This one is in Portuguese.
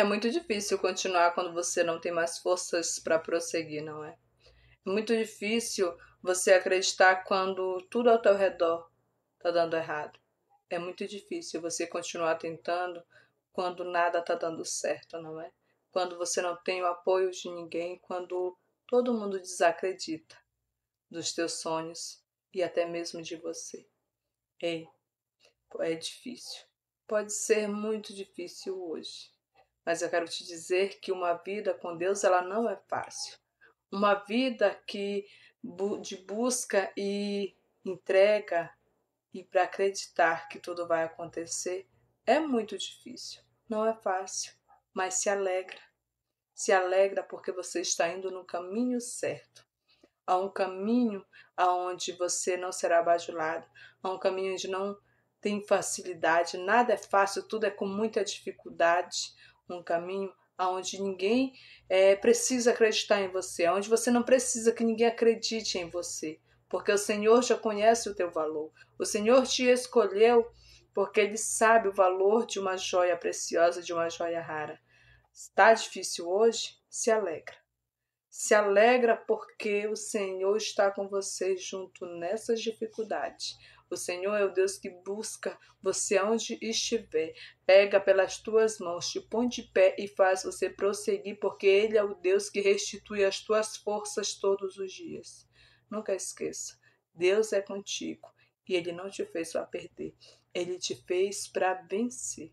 É muito difícil continuar quando você não tem mais forças para prosseguir, não é? É muito difícil você acreditar quando tudo ao teu redor está dando errado. É muito difícil você continuar tentando quando nada está dando certo, não é? Quando você não tem o apoio de ninguém, quando todo mundo desacredita dos teus sonhos e até mesmo de você. Ei, é difícil. Pode ser muito difícil hoje mas eu quero te dizer que uma vida com Deus ela não é fácil. Uma vida que de busca e entrega e para acreditar que tudo vai acontecer é muito difícil. Não é fácil, mas se alegra. Se alegra porque você está indo no caminho certo há um caminho aonde você não será bajulado, há um caminho onde não tem facilidade, nada é fácil, tudo é com muita dificuldade, um caminho aonde ninguém é, precisa acreditar em você, aonde você não precisa que ninguém acredite em você, porque o Senhor já conhece o teu valor. O Senhor te escolheu porque ele sabe o valor de uma joia preciosa, de uma joia rara. Está difícil hoje? Se alegra. Se alegra porque o Senhor está com você junto nessas dificuldades. O Senhor é o Deus que busca você onde estiver. Pega pelas tuas mãos, te põe de pé e faz você prosseguir, porque Ele é o Deus que restitui as tuas forças todos os dias. Nunca esqueça: Deus é contigo e Ele não te fez para perder, Ele te fez para vencer.